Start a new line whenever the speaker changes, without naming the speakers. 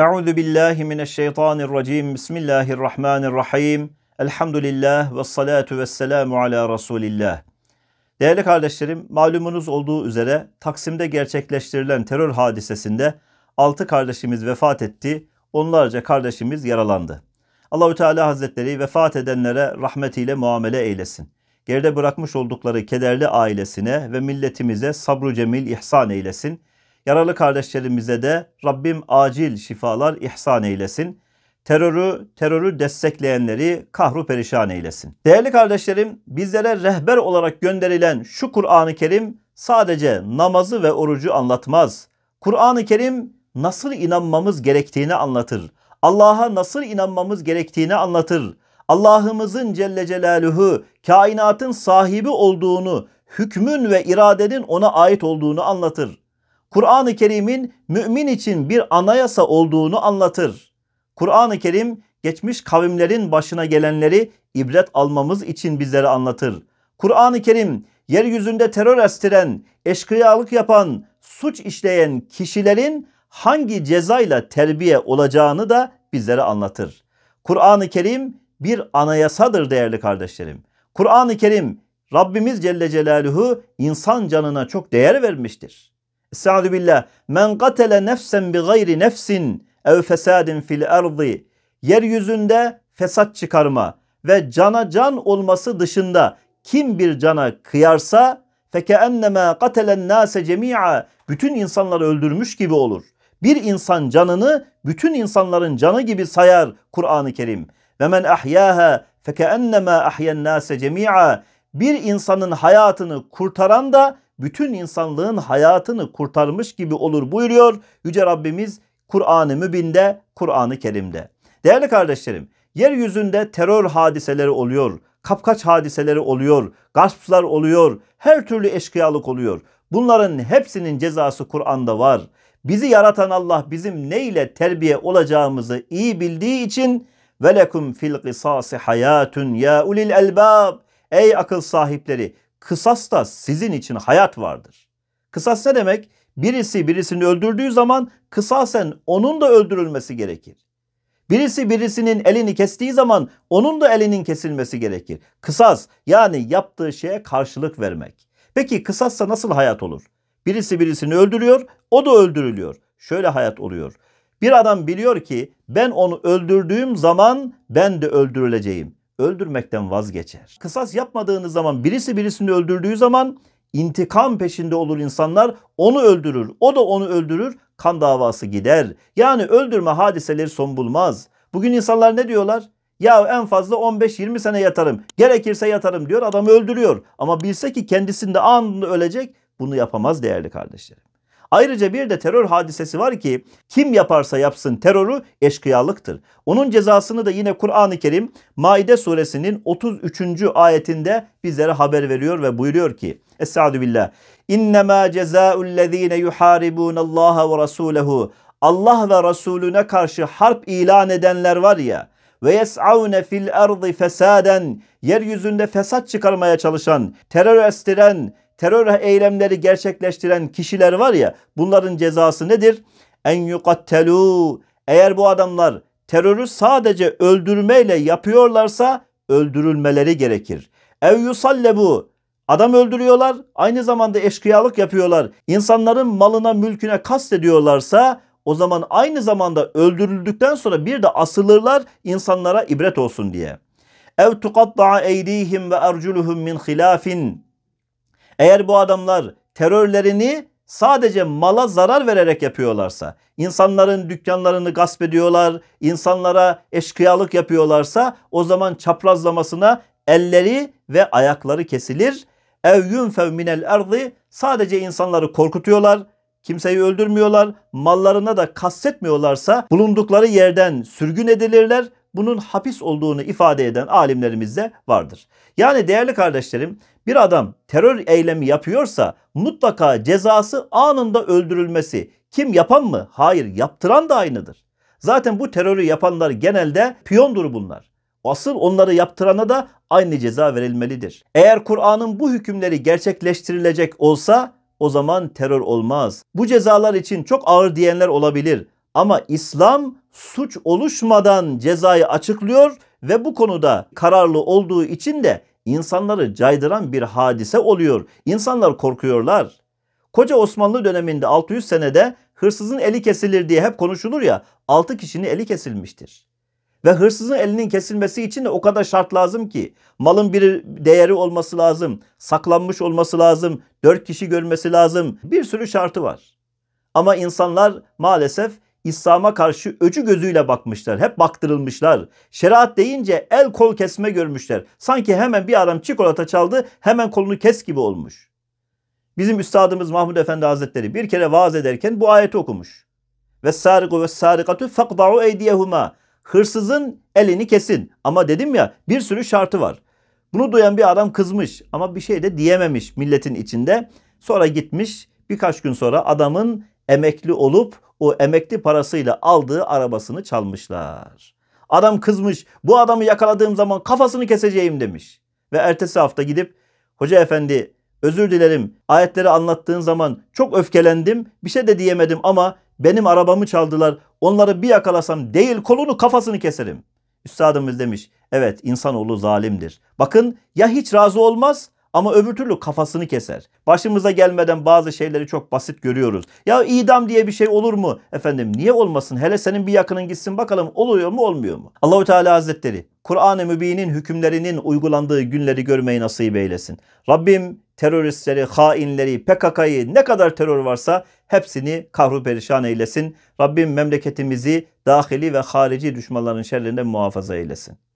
Euzu billahi mineşşeytanirracim. Bismillahirrahmanirrahim. Elhamdülillah ve salatu ve selamu ala Resulillah. Değerli kardeşlerim, malumunuz olduğu üzere Taksim'de gerçekleştirilen terör hadisesinde 6 kardeşimiz vefat etti, onlarca kardeşimiz yaralandı. Allahü Teala Hazretleri vefat edenlere rahmetiyle muamele eylesin. Geride bırakmış oldukları kederli ailesine ve milletimize sabru cemil ihsan eylesin Yaralı kardeşlerimize de Rabbim acil şifalar ihsan eylesin. Terörü, terörü destekleyenleri kahru perişan eylesin. Değerli kardeşlerim, bizlere rehber olarak gönderilen şu Kur'an-ı Kerim sadece namazı ve orucu anlatmaz. Kur'an-ı Kerim nasıl inanmamız gerektiğini anlatır. Allah'a nasıl inanmamız gerektiğini anlatır. Allah'ımızın Celle Celaluhu kainatın sahibi olduğunu, hükmün ve iradenin ona ait olduğunu anlatır. Kur'an-ı Kerim'in mümin için bir anayasa olduğunu anlatır. Kur'an-ı Kerim geçmiş kavimlerin başına gelenleri ibret almamız için bizlere anlatır. Kur'an-ı Kerim yeryüzünde terör estiren, eşkıyalık yapan, suç işleyen kişilerin hangi cezayla terbiye olacağını da bizlere anlatır. Kur'an-ı Kerim bir anayasadır değerli kardeşlerim. Kur'an-ı Kerim Rabbimiz Celle Celaluhu insan canına çok değer vermiştir. Estaizu billah. Men katele nefsen bi gayri nefsin ev fesadin fil ardı. Yeryüzünde fesat çıkarma ve cana can olması dışında kim bir cana kıyarsa fekeennemâ katelen nâse cemî'a bütün insanları öldürmüş gibi olur. Bir insan canını bütün insanların canı gibi sayar Kur'an-ı Kerim. Ve men ahyâhâ fekeennemâ ahyen nâse cemî'a bir insanın hayatını kurtaran da bütün insanlığın hayatını kurtarmış gibi olur buyuruyor Yüce Rabbimiz Kur'an-ı Mübin'de, Kur'an-ı Kerim'de. Değerli kardeşlerim, yeryüzünde terör hadiseleri oluyor, kapkaç hadiseleri oluyor, gasplar oluyor, her türlü eşkıyalık oluyor. Bunların hepsinin cezası Kur'an'da var. Bizi yaratan Allah bizim ne ile terbiye olacağımızı iyi bildiği için velekum fil kısası hayatun ya ulil elbab. Ey akıl sahipleri kısasta sizin için hayat vardır. Kısas ne demek? Birisi birisini öldürdüğü zaman kısasen onun da öldürülmesi gerekir. Birisi birisinin elini kestiği zaman onun da elinin kesilmesi gerekir. Kısas yani yaptığı şeye karşılık vermek. Peki kısassa nasıl hayat olur? Birisi birisini öldürüyor, o da öldürülüyor. Şöyle hayat oluyor. Bir adam biliyor ki ben onu öldürdüğüm zaman ben de öldürüleceğim öldürmekten vazgeçer. Kısas yapmadığınız zaman birisi birisini öldürdüğü zaman intikam peşinde olur insanlar. Onu öldürür, o da onu öldürür. Kan davası gider. Yani öldürme hadiseleri son bulmaz. Bugün insanlar ne diyorlar? Ya en fazla 15-20 sene yatarım. Gerekirse yatarım diyor. Adamı öldürüyor. Ama bilse ki kendisinde anında ölecek. Bunu yapamaz değerli kardeşlerim. Ayrıca bir de terör hadisesi var ki kim yaparsa yapsın terörü eşkıyalıktır. Onun cezasını da yine Kur'an-ı Kerim Maide suresinin 33. ayetinde bizlere haber veriyor ve buyuruyor ki Estaizu billah. İnnemâ cezâullezîne yuhâribûnallâhe ve rasûlehu. Allah ve Resulüne karşı harp ilan edenler var ya ve yes'avne fil erdi fesaden yeryüzünde fesat çıkarmaya çalışan, terör estiren, terör eylemleri gerçekleştiren kişiler var ya bunların cezası nedir? En yukattelu eğer bu adamlar terörü sadece öldürmeyle yapıyorlarsa öldürülmeleri gerekir. Ev yusallebu Adam öldürüyorlar, aynı zamanda eşkıyalık yapıyorlar. İnsanların malına, mülküne kast ediyorlarsa o zaman aynı zamanda öldürüldükten sonra bir de asılırlar insanlara ibret olsun diye. Ev tuqatta'a eydihim ve erculuhum min hilafin eğer bu adamlar terörlerini sadece mala zarar vererek yapıyorlarsa, insanların dükkanlarını gasp ediyorlar, insanlara eşkıyalık yapıyorlarsa o zaman çaprazlamasına elleri ve ayakları kesilir. Ev yunfev minel erzi sadece insanları korkutuyorlar, kimseyi öldürmüyorlar, mallarına da kastetmiyorlarsa bulundukları yerden sürgün edilirler. Bunun hapis olduğunu ifade eden alimlerimiz de vardır. Yani değerli kardeşlerim bir adam terör eylemi yapıyorsa mutlaka cezası anında öldürülmesi. Kim yapan mı? Hayır, yaptıran da aynıdır. Zaten bu terörü yapanlar genelde piyondur bunlar. Asıl onları yaptırana da aynı ceza verilmelidir. Eğer Kur'an'ın bu hükümleri gerçekleştirilecek olsa o zaman terör olmaz. Bu cezalar için çok ağır diyenler olabilir ama İslam suç oluşmadan cezayı açıklıyor ve bu konuda kararlı olduğu için de insanları caydıran bir hadise oluyor. İnsanlar korkuyorlar. Koca Osmanlı döneminde 600 senede hırsızın eli kesilir diye hep konuşulur ya 6 kişinin eli kesilmiştir. Ve hırsızın elinin kesilmesi için de o kadar şart lazım ki malın bir değeri olması lazım, saklanmış olması lazım, 4 kişi görmesi lazım bir sürü şartı var. Ama insanlar maalesef İslam'a karşı öcü gözüyle bakmışlar. Hep baktırılmışlar. Şeriat deyince el kol kesme görmüşler. Sanki hemen bir adam çikolata çaldı hemen kolunu kes gibi olmuş. Bizim üstadımız Mahmud Efendi Hazretleri bir kere vaaz ederken bu ayeti okumuş. Ve sariku ve sarikatu fakda'u eydiyehuma. Hırsızın elini kesin. Ama dedim ya bir sürü şartı var. Bunu duyan bir adam kızmış ama bir şey de diyememiş milletin içinde. Sonra gitmiş birkaç gün sonra adamın emekli olup o emekli parasıyla aldığı arabasını çalmışlar. Adam kızmış bu adamı yakaladığım zaman kafasını keseceğim demiş. Ve ertesi hafta gidip hoca efendi özür dilerim ayetleri anlattığın zaman çok öfkelendim bir şey de diyemedim ama benim arabamı çaldılar onları bir yakalasam değil kolunu kafasını keserim. Üstadımız demiş evet insanoğlu zalimdir. Bakın ya hiç razı olmaz ama öbür türlü kafasını keser. Başımıza gelmeden bazı şeyleri çok basit görüyoruz. Ya idam diye bir şey olur mu? Efendim niye olmasın? Hele senin bir yakının gitsin bakalım oluyor mu olmuyor mu? Allahu Teala Hazretleri Kur'an-ı Mübin'in hükümlerinin uygulandığı günleri görmeyi nasip eylesin. Rabbim teröristleri, hainleri, PKK'yı ne kadar terör varsa hepsini kahru perişan eylesin. Rabbim memleketimizi dahili ve harici düşmanların şerrinden muhafaza eylesin.